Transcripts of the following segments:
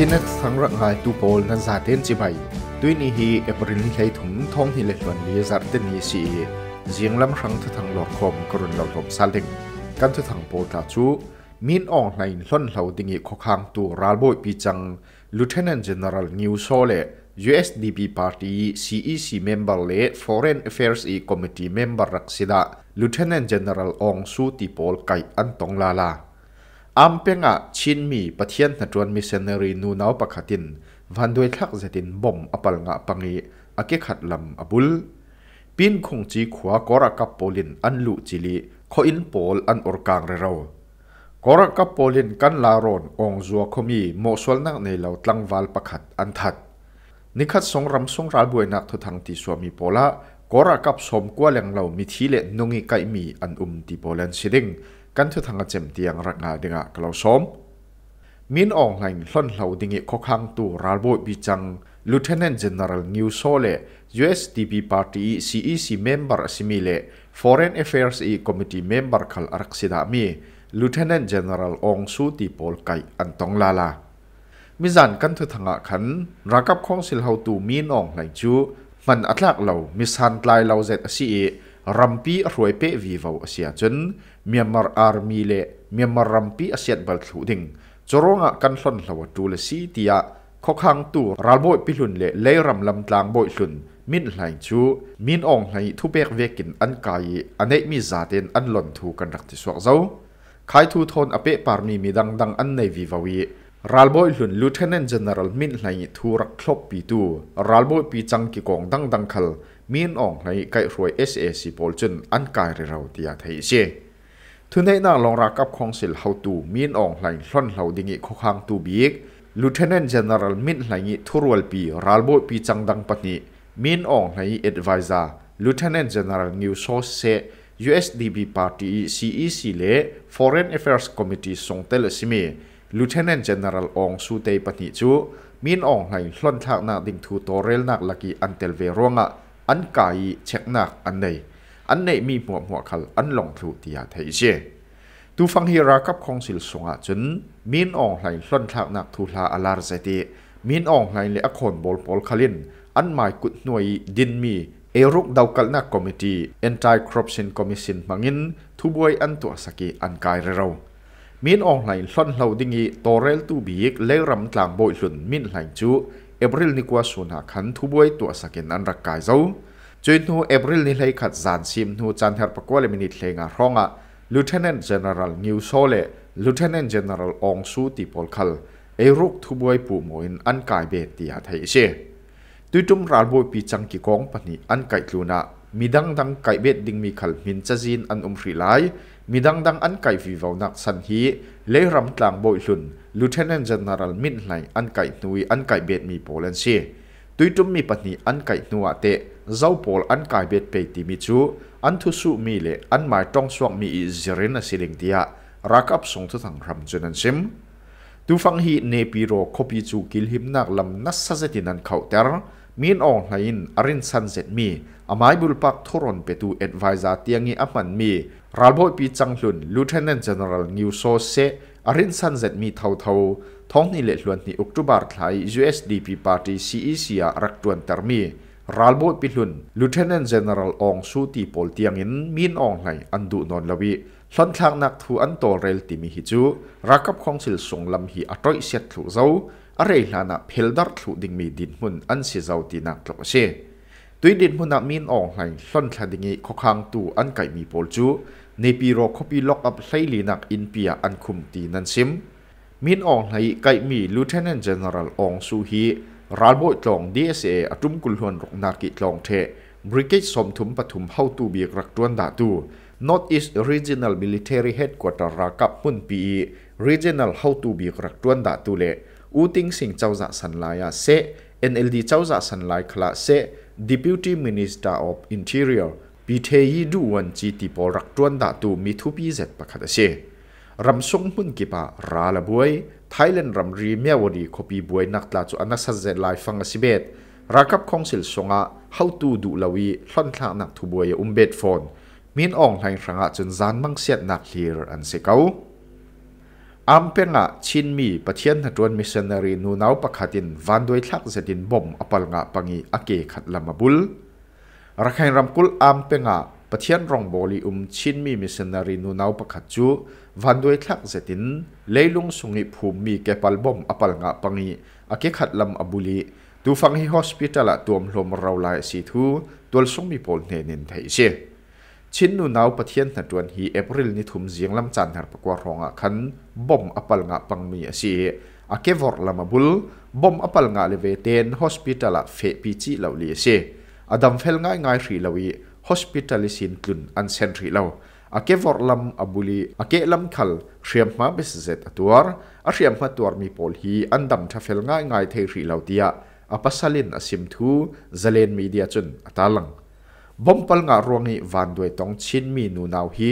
ชินั้งรักหายตูโปลนันซาเตนจิบปยด้วยนี้ฮีเอปรินคยถุงท้องที่เล็ดวันลีสัตเินีสีเสียงลำครั้งทุทงหลอกคมกรุณหลอกสมซาเล็งกันทุทงโปตาจูมีนออกในล้นเหล่าดิงิขอคางตัวรัลบบยปีจังลูเทนันเจเนอรัลนิวโซเล USDP ร์ตี้ CEC มเบอร์เล่ Foreign Affairs E Committee เมมเบอร์รักสิดาลูเทนันเจเนอรัลอองสูติโปลไกอันตงลาลาอัมเปงะชินมีปะเทียนนัดวนมิเซนเนรีนูนาวปะขัดินวันด้วยทักเจตินบ่มอปัลงะปังีอกเกขัดลำอบุลปีนคงจีขวากรักกับโปลินอันลุจิลีขออินโปลอันอรกางเรเรกรักกับโปลินกันลารอนองจัวคมีโมสวลนักในเหล่าตังวาลปะขัดอันทัดนิคัดสงรำสงราบวยนักทุทังติสวมีโปละกรักกับสมกัวแหล่งเหล่ามิทีเลนงิไกมีอันอุมติโปลันสิริงกันทุทางาเจมตียงรักนาดึงกับเราสมมินองไลน์ล้นเหลาดิงเอกข้อ้างตัวรัฐบุบิจังลูเทนเนนเจเนอเรลนิวโซเล USDP ปาร์ตี้ีซีเมมเบอร์สิมิเล่ Foreign Affairs อีคอมมิตี้เมมเบอร์ขลอาร์กษิดามีลูเทนเนนเจเนอเรลองสูติปอลไกอันตองลาลามิจันกันทุทางาขันรักับข้องสิลเหลาตัวมินองไลน์จูมันอัตลักเหลามิสันไลเหลาเจ็ดสีเอรัมพีรวยเปะวีวาวเซียจนมีมาร์อาร์มีเลเมียมารัมพีอาเซียบัลทูดิงจรวงกันสนลาวดูเลสีตียข้อขังตัวรัลโบยพิลุนเล่เล่รัมลำตางโบยลุนมินไหลจูมินองไหลทุเบกเวกินอันไกาอันเนมีจซาเดนอันหล่นทูกันรักที่สวกเจ้าขายทูทนอเปะปาร์มีมีดังดังอันในวิวาวีรัลโบยลุนลูเทนเนนเจเนอเรลมินไหลทูรักครบปีตัวรัลโบยปีจังกิกองดังดังคัลมีนองในไก่รวยเอสเอซีโพลจนอันกายเราเตียไทยเจทุนให้นาลองรักกับคองสิลเฮาตูมีนองไหลล้นเหลาดิงิคคังตูบีกลูเทนเนนเจเนอเรลมินไหลงิทุรวลปีรัลโบปีจังดังปนิมีนองไหลเอ็ดไวซาลูเทนเนนเจเนอเรลนิวโซเซ USDB p a ซีอี e c เล Foreign a f เฟ i r s c o m ม i t t e e ส่งเตลสิมี l i e u t น n a n เ General องสูเตปนิจูมีนองไหลล้นทากนาดิงทูโตเรลนักลักี้อันเตลเวรวงะอันกายเช็คหนักอันในอันในมีหมวกหัวขลอันหลงทุติยาเทเจตูฟังฮิรากับของสิลสงะจนมีนองไหลล้นทักหนักทุลาอลารเซติมีนองไหลเลอคนบอลบอลคลินอันหมายกุดหน่วยดินมีเอรุกดาวกัลนักคอมมิตีเอนทายครอปชินคอมมิชินมังินทุบวยอันตัวสกีอันกายเรามีนองไหลล้นเหล่าดิงีตอเรลตูบีกเลรำกลางบอยสุนมีนไหลจูเอบริลนิกัวสุนหาขันทุบวยตัวสกินอันรักกายเจ้าจุดนูเอบริลนี่เลยขัดจานซิมนูจันเฮร์ปกฏวเลมินิทเลงาร้องอ่ะลูเทนเนน n t เ e เ e r ล l New Sole ลลูเทน n น n t เ e n เ r a ร o ล g Su Ti Pol ล h a l เอรุกทุบวยปู่มวยนอันกายเบตียาไทยเชตุตุมรัลบวยปีจังกิกองปนิอันไกลูนามีดังดังไกเบ็ดดิงมีขลมินจะจีนอันอุมฟรีไลมีดังดังอันไกฟีวาวนักสันฮีเลยรำตลางบอยลุนลูเทนเจนเนอเรัลมินงไหลอันไก่นุยอันไก่เบ็ดมีโปแลนเซ่ตุยจุมมีปัญหาอันไก่นัวเตะเจ้าโปลอันไก่เบ็ดไปตีมิจูอันทุสุมีเลอันหมายต้องสวกมีอิจเรนสิลิงเดียรักับส่งทุทางรัมจนันซิมตุฟังฮีเนปิโรคบิจูกิลหิมนักลำนัสซาเซตินันเขาเตอร์มีนองไลน์อรินซันเซตมีอามายบุลปักทุรนเปตูเอ็ดไวซาเตียงีอัมันมีราบโยปีจังหลุนลูเทนเจนเนอเรัลนิวโซเซอารินสันเซตมีเท่าเท่าท้องนี่เละล้วนนี่อุกตุบาร์ทไล USDP Party CEC รักตวนเตอร์มีรัลโบปิลุนลูเทนเนนเจเนอรัลองสูตีปอลเตียงอินมีนองไหลอันดูนอนลวีหลอนทางนักทูอันโตเรลติมิฮิจูรักกับของสิลสงลำฮีอัตรอยเสียถูเจ้าอะไรลานะเพลดัรถูดิงมีดินมุนอันเสียเจ้าตีนักหลอกเชตุยดินมุนนักมีนองไหลหลอนทางดิงีขอคางตูอันไก่มีปอลจูนปีโรคปีล็อกอัพไซลีนักอินเปียอันคุมตีนันซิมมินอองไหไกมีลูเทนเนนเจเนอรัลองซูฮีรัลโบตลองดีเอสเออจุมกุลฮวนรกนากิจลองเท บริเกตสมทุมปฐุมเฮาตูเบียกรักตวนดาตู North East Regional Military Headquarter รากับพุนปี Regional เฮาตูบีกรักตวนดาตูเลอูติงสิงเจ้าจะสันลายเซ NLD เจ้าจะสันลายคลาเซ Deputy Minister of Interior ปีเทยีดูวันจีติปอรักจวนดาตูมีทุบีเจ็ดประคตเชรำสงมุนกีปะราละบวยไทยแลนด์รำรีเมียวดีคบีบวยนักตาจูอนักสัจเจลายฟังสิเบตรักับคงสิลสงะเฮาตูดูลาวีหล่อนทางนักทุบวยอุมเบตฟอนมีนอ่องไหลรังะจนจานมังเสียนักเลียอันเสกาอัมเปงะชินมีปะเทียนดวนมิชชันนารีนูนาวปะขัดินวันด้วยทักเสดินบ่มอปัลงะปังอีอเกขัดลำบุลรักให้รำกุลอามเป็งะปะเทียนรองบอลีอุมชินมีมิสนารีนูนาวปะขัดจูวันด้วยทักเสตินเลยลุงสุงิภูมิีแกปัลบอมอปัลงะปังีอาเกขัดลำอบุลีตูฟังฮีฮอสพิตาละตัวมลมเราลายสีทูตัวสงมีพลเนนินไทยเชชินนูนาวปะเทียนนัดวันฮีเอปริลนิทุมเสียงลำจันทร์ปะกวารองกขันบอมอปัลงะปังมีสีอาเกวอร์ลำบุลบอมอปัลงะเลเวเตนฮอสพิตาละเฟปีจิเหลาาลีเช adam fel ngai ngai hri lowi hospital sin tlun an sen hri lo ake vorlam abuli ake lam khal hriam ma besizet atuar a hriam ma tuar mi pol hi an dam tha fel ngai ngai thei hri lo tia apasalin asim thu zalen media chun atalang bompal nga rongi van doi tong chin mi nu naw hi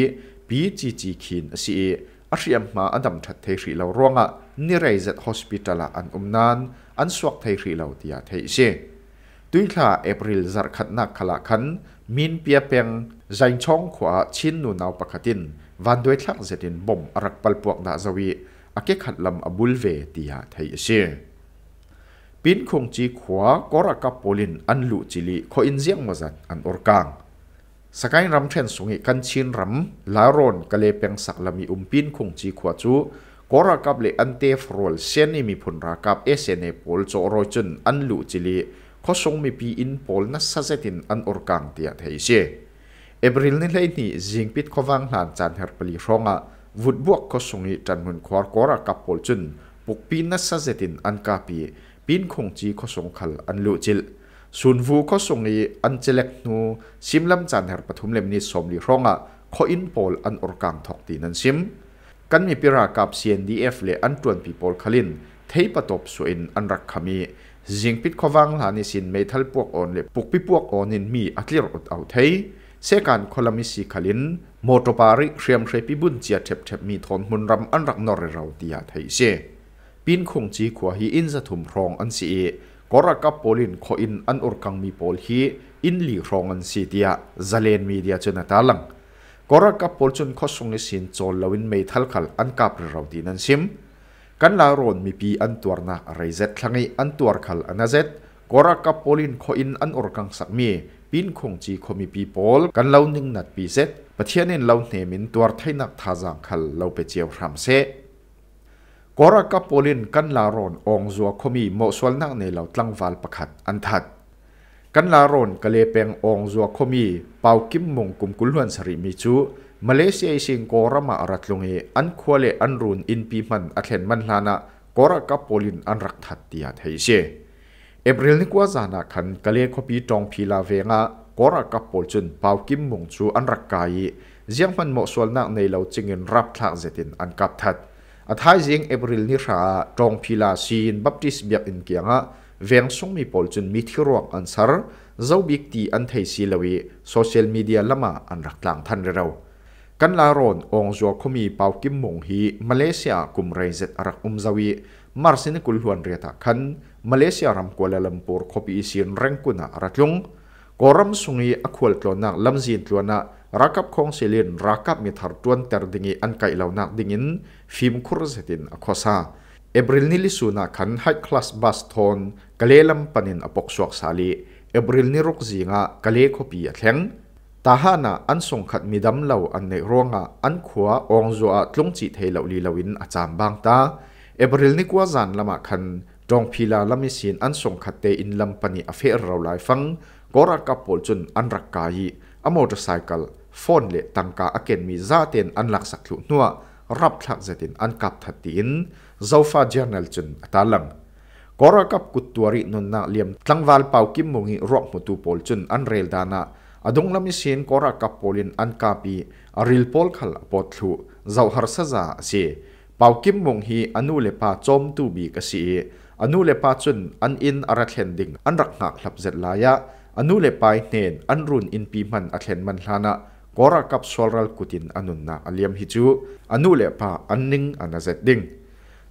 pi chi chi khin asi e a hriam ma adam that thei hri lo ronga ni reizet hospital an umnan an suak thei hri lo tia thei se ตุยขาเอปริลจัดขัดนักขลักขันมินเปียเปียงใจช่องขวาชินนูนาวปกติน วันด้วยทักเสดินบ่มอรักปัลปวกดาจวีอาเกขัดลำอบุลเวตียาไทยเชียปินคงจีขวาก็รักกับโปลิน อันลุจิลีขออินเซียงมาจัดอันอรกางสกายรำเทนสุงิกันชินรำลารอนกะเลเปียงสักลำมีอุมปินคงจีขวาจูก็รักกับเลอันเตฟรอลเซนีมีผลรักกับเอเซเนโปลโจโรจุนอันลุจิลีขอทงมีปีอินพอลนัสเซตินอันอรกังเตียเทเชเอบริลนี่เลยนี่จิงปิดขวังหลานจันเฮอร์ปลีรองะวุดบวกข้สงอีจันมุนควาร์กอร์กับพอลจุนปุกปีนัสเซตินอันกาปีปีนคงจีข้สทงขัลอันลุจิลส่วนวูข้สงอีอันเจเล็กนูซิมลำจันเฮอร์ปทุมเลมนี่สมลีรองะข้ออินพอลอันอรกังทอกตีนันซิมกันมีปีรากับซยนดีเอฟเลอันตรวนปีโพลคลินเทปตบส่วนอันรักขมีจิงพิจาวณาหลานิสินเมทัลพวกออนเลยปุกพิปวกออนินมีอัติร์อดเอาเทยเสการคลามิสิคาลินโมโตปาริเรียมเรปิบุนเจียเทปเทปมีทนมุนรำอันรักนอร์เราตียาไทยเซปินคงจีขวายอินสะทุมรองอันเสียกรักับโปลินโคอินอันอุรกังมีโปลฮีอินลีรองอันเสีเดียซาเลนมีเดียจนตาลังกรักับโปลจนคอสงสินจอลลวินเมทัลขลอันกับเราตีนันซิมกันลาโรนมีปีอันตัวนักไรเซ็ตทั้งไออันตัวขัลอันเซ็ตกอรักกับโพลินโคอินอันอรกังสักมีปินคงจีคมีปีโพลกันเล่านึ่งนัดปีเซ็ตประเทศนีนเล่าเนมินตัวไทยนักทาจังขัลเล่าไปเจียวรำเซกอรักกับโพลินกันลาโรนองจัวคมีหมสวนนักในเล่าตั้งวาลประคัดอันทัดกันลาโรนกะเลเปงองจัวคมีเป่ากิมมงกุมกุลวนสริมีจูมาเลเซียสิงโกรมาอรัตลงเออันควเลอันรุนอินปีมันอัตเลนมันลานะกราคาโปลินอันรักทัดเดียดเฮียเอเบรลนิกว่าจานาคันกัลเลคบีจองพิลาเวงะกราคาโปลจุนปาวกิมมุงจูอันรักกายเซียงมันเหมาะสมนักในเราจึงเงินรับทักเจตินอันกับทัดอัตไทยเจงเอปริลนิชาจองพิลาซีนบัพติสเบียกอินเกียงะเวงซงมีโปลจุนมิทิ่รวงอันซาร์เจ้าบิ๊กตีอันเทยซีลาวีโซเชียลมีเดียละมาอันรักหลังทันเร็วกันลาโรนองจัวคมีเปากิมมงฮีมาเลเซียกุมเรเซตรักอุมซาวีมาร์ซินกุลฮวนเรียตัคันมาเลเซียรัมกัวลลัมปูร์คบีอิซ่นเร่งกุนารักลุงกอรัมสุงีอควลตัวนักลมซีนตัวนักรักับคองเซลินรักับมิทาร์ตวนเตอร์ดิงีอันไกเล่านักดิงินฟิล์มคุรเซตินอคอซาเอบริลนิลิสูนักขันไฮคลาสบัสทอนกะเลลัมปันินอปกสวกซาลีเอบริลนิรุกซิงะกะเลคบีอแเลง tahana an songkhat midam lo an nei ronga an khuwa ongzo a tlungchi theilo li loin acham bang ta april ni kwa zan lama khan tong phila lami sin an songkhat te in lam pani a fe ro lai fang gora kapol chun an rakka hi a motorcycle phone le tangka aken mi za ten an lak sak thlu nuwa rap thak zetin an kap thatin zofa journal chun atalang gora kap kutwari nunna liam tlangwal pau kim mungi rok mutu pol chun an rel dana อดุงลมิเชนกรากับปลินอันกาปีอาริลพอลขลปอทูุเจ้าหัสซาเซปาวกิมมงฮีอนุเลปาจอมตูบีกสีอนุเลปาจุนอันอินอารัเนดิงอันรักหนักหลับเจ็ดลายะอนุเลปายเนนอันรุนอินปีมันอัเนมันฮานะกรากับสวรรค์กุตินอนุนนาอเลียมฮิจูอนุเลปาอันนิงอันเจ็ดดิง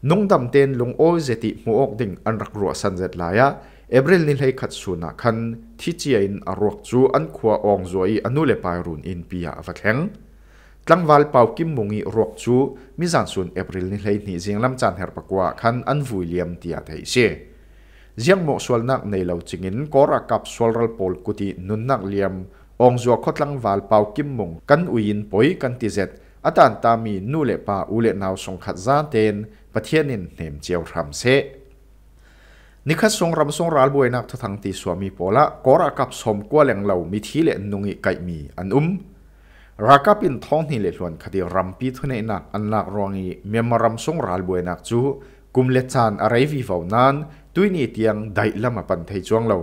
น่งดำเตนลงโอเจติมูอกดิงอันรักรัวสันเจ็ดลายะเอเบรลนิเลห้ขัดสูนัขันที่เจียอินอรวกจูอันขวาองจวยอนุเลปายรุนอินปียาวัดแข็งตั้งวัลเป่ากิมมุงีรวกจูมิจันสูนเอเบรลนิเลหนีจิงลำจันเฮรปกว่าขันอันวุยเลียมเตียไทยเชเสีงหมกสวลนักในเหล่าจิงินก็รักกับสวลรัลปอลกุตินุนนักเลียม องจวคดลังวัลเป่ากิมมุงกันอุยินปอยกันติเจตอาจารย์ตามีนูเลปาอุเลนาวสงขัดซาเตนประเทศนินเหมเจียวรำเซนิคัดสงรำสงรัลบวยนักทั้งที่สวามีโพละกอรักับสมกวาแหลงเหล่ามีที่เล่นนุงิไกมีอันอุ้มรักเป็นท้องนี่เล่นวนคดีรำปีทุนนักอันนักรองอีเมมรำสงรัลบวยนักจูกุมเลจานอะไรวิวาวนั้นตุยนี่เตียงได้ลำปันไทยจวงเห่า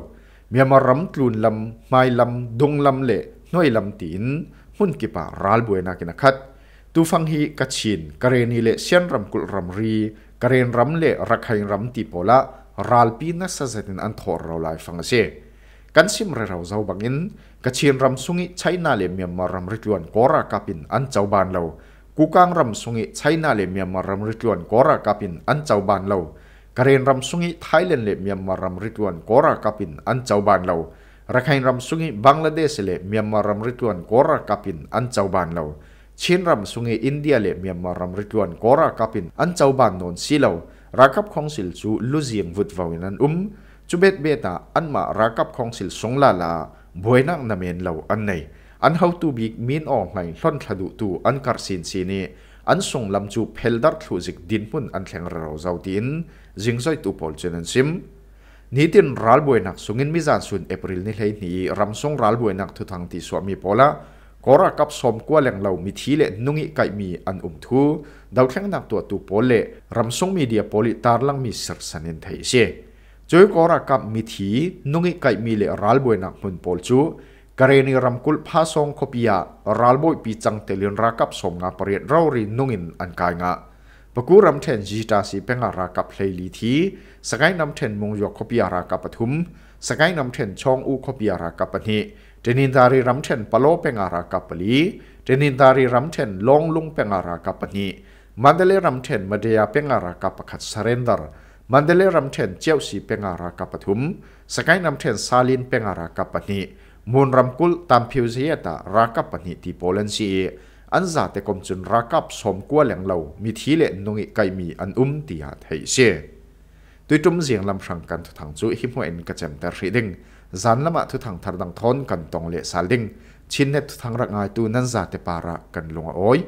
เมมรำตุนลำไม่ลำดงลำเละน้อยลำตีนหุ่นกิปะรัลบวยนักนักขัดตูฟังฮีกัดชินกระเรนีเลเชียนรำกุลรำรีกระเรนรำเละรักใครรำตีโพละ ralpi na sa zetin an thor ro lai fang se kan sim re rau zau bangin ka chin ram sungi china le myanmar ram ritluan kora kapin an chau ban lo kukang ram sungi china le myanmar ram ritluan kora kapin an chau ban lo karen ram sungi thailand le myanmar ram ritluan kora kapin an chau ban lo rakhain ram sungi bangladesh le myanmar ram ritluan kora kapin an chau ban lo chin ram sungi india le myanmar ram ritluan kora kapin an chau ban non si lo รักับของสิลจูลุเซียงวุดวาวินันอุ้มจูเบ็ดเบตาอันมารักับของสิลสงลาลาบวยนักนาเมนเหล่าอันไหนอันเฮาตูบิกมีนออกไหลท่อนทะดุตูอันกัดสินสีนี้อันส่งลำจูเพลดักทูจิกดินพุ่นอันแข็งเราเจ้าดินจิงใจตูปอลเจนันซิมนี่ตินรัลบวยนักสุงินมิจานสุนเอปริลนี่เลยนี่รำส่งรัลบวยนักทุทังที่สวมีโพละกรักกับสมกัวแหล่งเหล่ามีทีเลนุงิไกมีอันอุ่มทูดาวแข่งนักตัวตูโปเล่รำสงมีเดียโปลิตาลังมีสักสนินไทยเชจอยกรักกับมีทีนุงิไกมีเลรัลบวยนักมุนโปลจูกรณีรำกุลพาสงคบียารัลบวยปีจังเตลินรักกับสมงาเปรียเรารินุงินอันกายงะปกูรำเทนจีตาสีเป็งอารากับเพลลีทีสกายนำเทนมงยกคบียารากับปฐุมสกายนำเทนชองอูคบียารากับปณิจนินดารีรำเช่นปลโลเปงอารากับปลีจนินดารีรำเช่นลงลุงเปงอารากับปนีมันเดลีรำเช่นมาเดียเปงอารากับปขัดสเรนดร์มันเดลีรำเช่นเจ้าสีเปงอารากับปทุมสกายนำเช่นซาลินเปงอารากับปนีมูลรำกุลตามพิวเซียตารากับปนีที่โปแลนด์ซีอันซาเตกรมจุนรากับสมกัวแลงเหลามิทีเล่นนงอีกไกมีอันอุ้มตีฮัไทยเสียตัวจุ่มเสียงลำพังกันทั้งจุ่มหิมวเอนกระจำแต่ริดิงจันละมาทุทางทารดังทนกันตองเละสาลิงชินเนทุทางรักงายตูนั้นจาเตปาระกันลงอ้อย